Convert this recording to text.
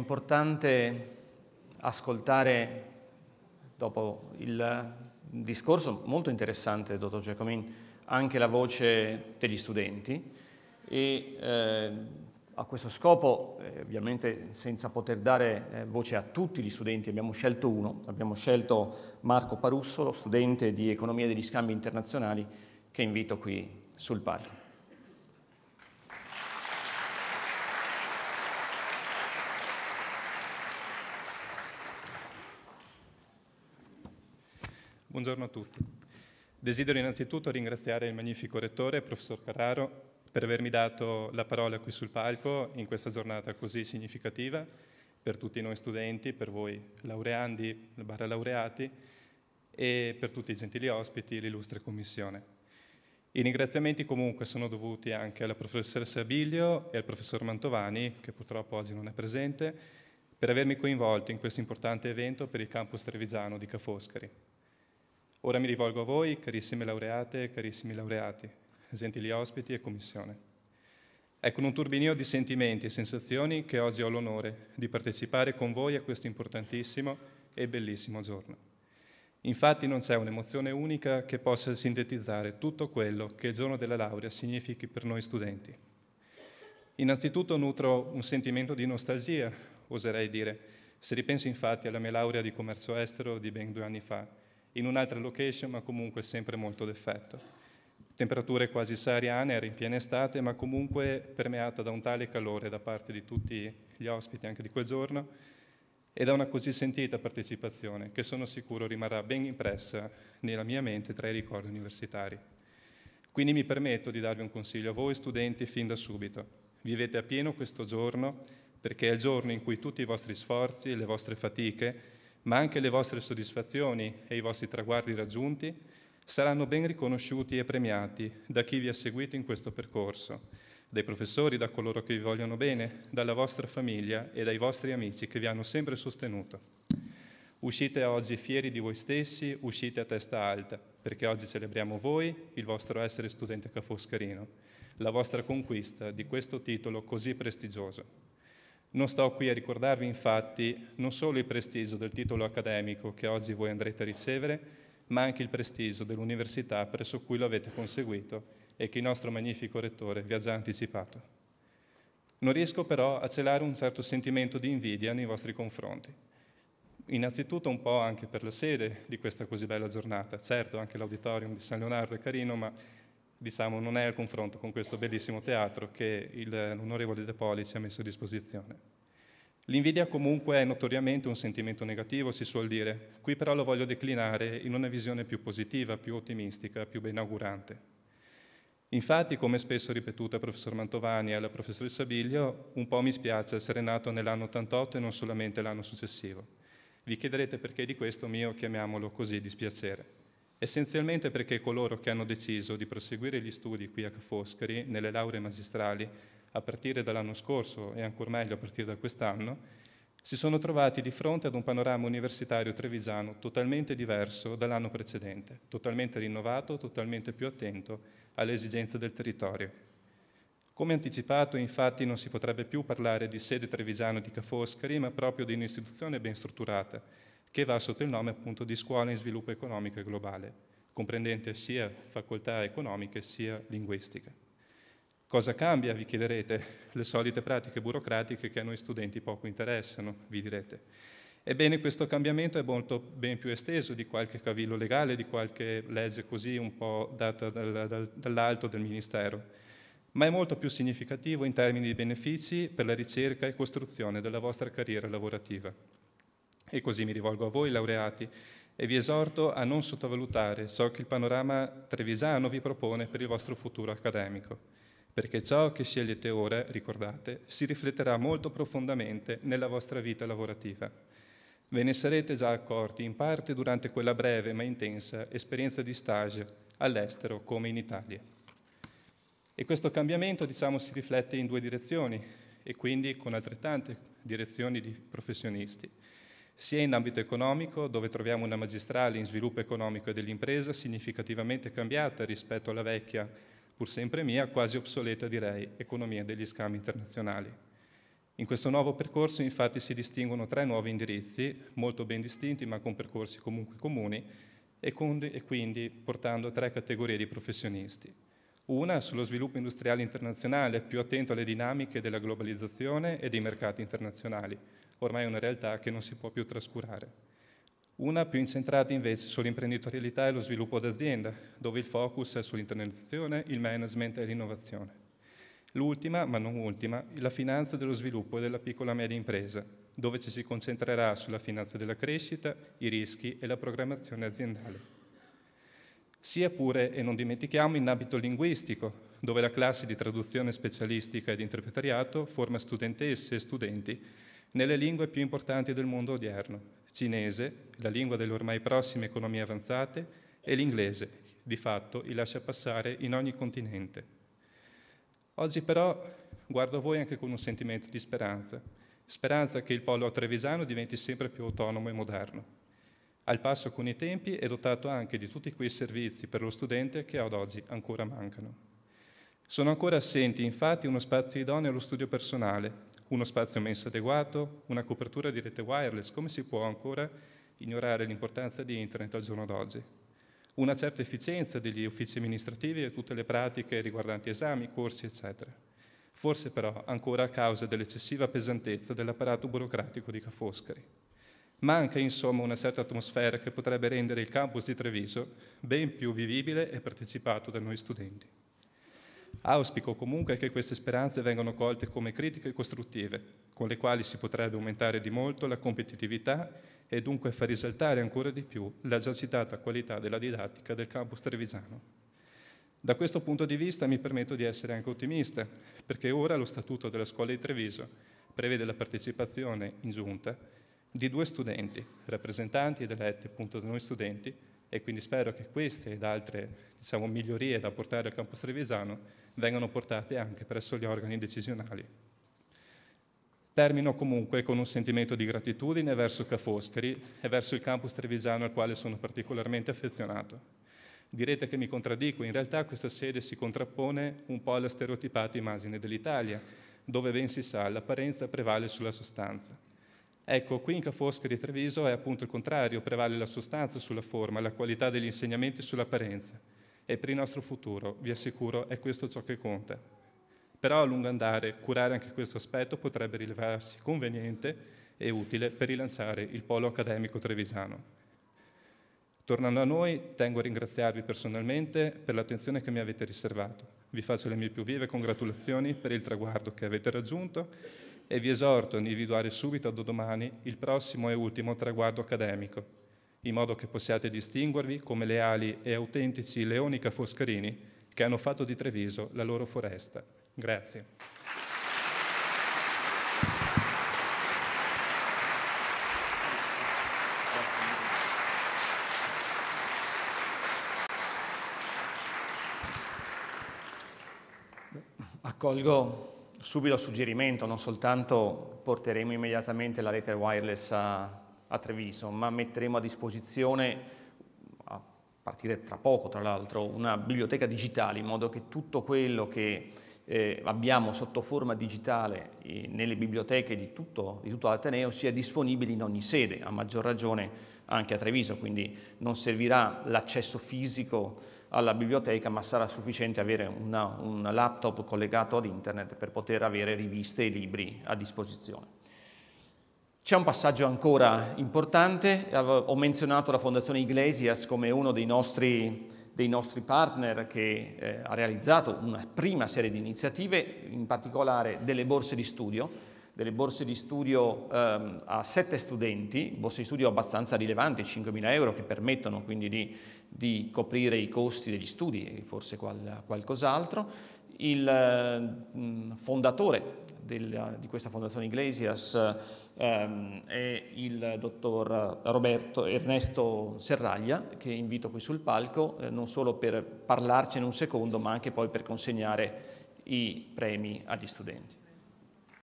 importante ascoltare, dopo il discorso molto interessante del dottor Giacomin, anche la voce degli studenti e eh, a questo scopo, eh, ovviamente senza poter dare eh, voce a tutti gli studenti, abbiamo scelto uno, abbiamo scelto Marco Parussolo, studente di Economia degli Scambi Internazionali, che invito qui sul palco. Buongiorno a tutti. Desidero innanzitutto ringraziare il magnifico rettore, professor Carraro, per avermi dato la parola qui sul palco in questa giornata così significativa per tutti noi studenti, per voi laureandi, barra laureati e per tutti i gentili ospiti l'illustre commissione. I ringraziamenti comunque sono dovuti anche alla professoressa Biglio e al professor Mantovani, che purtroppo oggi non è presente, per avermi coinvolto in questo importante evento per il campus trevigiano di Ca' Foscari. Ora mi rivolgo a voi, carissime laureate e carissimi laureati, gentili ospiti e commissione. È con ecco, un turbinio di sentimenti e sensazioni che oggi ho l'onore di partecipare con voi a questo importantissimo e bellissimo giorno. Infatti non c'è un'emozione unica che possa sintetizzare tutto quello che il giorno della laurea significhi per noi studenti. Innanzitutto nutro un sentimento di nostalgia, oserei dire, se ripenso infatti alla mia laurea di commercio estero di ben due anni fa, in un'altra location, ma comunque sempre molto d'effetto. Temperature quasi sahariane, era in piena estate, ma comunque permeata da un tale calore da parte di tutti gli ospiti anche di quel giorno e da una così sentita partecipazione che sono sicuro rimarrà ben impressa nella mia mente tra i ricordi universitari. Quindi mi permetto di darvi un consiglio a voi studenti fin da subito. Vivete a pieno questo giorno perché è il giorno in cui tutti i vostri sforzi e le vostre fatiche ma anche le vostre soddisfazioni e i vostri traguardi raggiunti saranno ben riconosciuti e premiati da chi vi ha seguito in questo percorso, dai professori, da coloro che vi vogliono bene, dalla vostra famiglia e dai vostri amici che vi hanno sempre sostenuto. Uscite oggi fieri di voi stessi, uscite a testa alta, perché oggi celebriamo voi, il vostro essere studente Ca' Foscarino, la vostra conquista di questo titolo così prestigioso. Non sto qui a ricordarvi infatti non solo il prestigio del titolo accademico che oggi voi andrete a ricevere, ma anche il prestigio dell'università presso cui lo avete conseguito e che il nostro magnifico rettore vi ha già anticipato. Non riesco però a celare un certo sentimento di invidia nei vostri confronti. Innanzitutto un po' anche per la sede di questa così bella giornata. Certo, anche l'auditorium di San Leonardo è carino, ma diciamo, non è al confronto con questo bellissimo teatro che l'onorevole De Poli ci ha messo a disposizione. L'invidia comunque è notoriamente un sentimento negativo, si suol dire, qui però lo voglio declinare in una visione più positiva, più ottimistica, più benaugurante. Infatti, come spesso ripetuto al professor Mantovani e alla professoressa Biglio, un po' mi spiace essere nato nell'anno 88 e non solamente l'anno successivo. Vi chiederete perché di questo mio, chiamiamolo così, dispiacere essenzialmente perché coloro che hanno deciso di proseguire gli studi qui a Ca' Foscari nelle lauree magistrali a partire dall'anno scorso e ancor meglio a partire da quest'anno, si sono trovati di fronte ad un panorama universitario trevisano totalmente diverso dall'anno precedente, totalmente rinnovato, totalmente più attento alle esigenze del territorio. Come anticipato, infatti, non si potrebbe più parlare di sede trevisano di Ca' Foscari, ma proprio di un'istituzione ben strutturata, che va sotto il nome appunto di Scuola in Sviluppo Economico e Globale, comprendente sia facoltà economiche sia linguistiche. Cosa cambia, vi chiederete? Le solite pratiche burocratiche che a noi studenti poco interessano, vi direte. Ebbene, questo cambiamento è molto ben più esteso di qualche cavillo legale, di qualche legge così un po' data dal, dal, dall'alto del Ministero, ma è molto più significativo in termini di benefici per la ricerca e costruzione della vostra carriera lavorativa. E così mi rivolgo a voi, laureati, e vi esorto a non sottovalutare ciò che il panorama trevisano vi propone per il vostro futuro accademico, perché ciò che scegliete ora, ricordate, si rifletterà molto profondamente nella vostra vita lavorativa. Ve ne sarete già accorti in parte durante quella breve ma intensa esperienza di stage all'estero come in Italia. E questo cambiamento, diciamo, si riflette in due direzioni e quindi con altrettante direzioni di professionisti sia in ambito economico, dove troviamo una magistrale in sviluppo economico e dell'impresa significativamente cambiata rispetto alla vecchia, pur sempre mia, quasi obsoleta direi, economia degli scambi internazionali. In questo nuovo percorso infatti si distinguono tre nuovi indirizzi, molto ben distinti ma con percorsi comunque comuni, e, e quindi portando tre categorie di professionisti. Una sullo sviluppo industriale internazionale, più attento alle dinamiche della globalizzazione e dei mercati internazionali, ormai è una realtà che non si può più trascurare. Una più incentrata invece sull'imprenditorialità e lo sviluppo d'azienda, dove il focus è sull'internalizzazione, il management e l'innovazione. L'ultima, ma non ultima, la finanza dello sviluppo e della piccola e media impresa, dove ci si concentrerà sulla finanza della crescita, i rischi e la programmazione aziendale. Sia pure, e non dimentichiamo, in ambito linguistico, dove la classe di traduzione specialistica ed interpretariato forma studentesse e studenti nelle lingue più importanti del mondo odierno, cinese, la lingua delle ormai prossime economie avanzate, e l'inglese, di fatto il lascia passare in ogni continente. Oggi però guardo a voi anche con un sentimento di speranza, speranza che il polo trevisano diventi sempre più autonomo e moderno. Al passo con i tempi e dotato anche di tutti quei servizi per lo studente che ad oggi ancora mancano. Sono ancora assenti infatti uno spazio idoneo allo studio personale, uno spazio messo adeguato, una copertura di rete wireless, come si può ancora ignorare l'importanza di Internet al giorno d'oggi? Una certa efficienza degli uffici amministrativi e tutte le pratiche riguardanti esami, corsi, eccetera. Forse però ancora a causa dell'eccessiva pesantezza dell'apparato burocratico di Cafoscari. Manca insomma una certa atmosfera che potrebbe rendere il campus di Treviso ben più vivibile e partecipato da noi studenti. Auspico comunque che queste speranze vengano colte come critiche costruttive, con le quali si potrebbe aumentare di molto la competitività e dunque far risaltare ancora di più la già citata qualità della didattica del campus trevisano. Da questo punto di vista mi permetto di essere anche ottimista, perché ora lo Statuto della Scuola di Treviso prevede la partecipazione in giunta di due studenti, rappresentanti ed eletti appunto da noi studenti, e quindi spero che queste ed altre diciamo, migliorie da portare al campus trevisano vengano portate anche presso gli organi decisionali. Termino comunque con un sentimento di gratitudine verso Cafoscari e verso il campus trevisano al quale sono particolarmente affezionato. Direte che mi contraddico, in realtà questa sede si contrappone un po' alla stereotipata immagine dell'Italia, dove ben si sa l'apparenza prevale sulla sostanza. Ecco, qui in Cafosca di Treviso è appunto il contrario, prevale la sostanza sulla forma, la qualità degli insegnamenti sull'apparenza. E per il nostro futuro, vi assicuro, è questo ciò che conta. Però a lungo andare, curare anche questo aspetto potrebbe rilevarsi conveniente e utile per rilanciare il polo accademico trevisano. Tornando a noi, tengo a ringraziarvi personalmente per l'attenzione che mi avete riservato. Vi faccio le mie più vive congratulazioni per il traguardo che avete raggiunto e vi esorto a individuare subito da domani il prossimo e ultimo traguardo accademico, in modo che possiate distinguervi come leali e autentici leoni cafoscarini che hanno fatto di Treviso la loro foresta. Grazie. Accolgo subito a suggerimento, non soltanto porteremo immediatamente la rete wireless a, a Treviso, ma metteremo a disposizione a partire tra poco tra l'altro, una biblioteca digitale in modo che tutto quello che eh, abbiamo sotto forma digitale eh, nelle biblioteche di tutto, di tutto l'Ateneo sia disponibile in ogni sede, a maggior ragione anche a Treviso, quindi non servirà l'accesso fisico alla biblioteca, ma sarà sufficiente avere una, un laptop collegato ad internet per poter avere riviste e libri a disposizione. C'è un passaggio ancora importante, ho menzionato la Fondazione Iglesias come uno dei nostri dei nostri partner che eh, ha realizzato una prima serie di iniziative, in particolare delle borse di studio, delle borse di studio ehm, a sette studenti, borse di studio abbastanza rilevanti, 5.000 euro, che permettono quindi di, di coprire i costi degli studi e forse qual, qualcos'altro. Il eh, fondatore della, di questa fondazione Iglesias ehm, è il dottor Roberto Ernesto Serraglia, che invito qui sul palco, eh, non solo per parlarci in un secondo, ma anche poi per consegnare i premi agli studenti.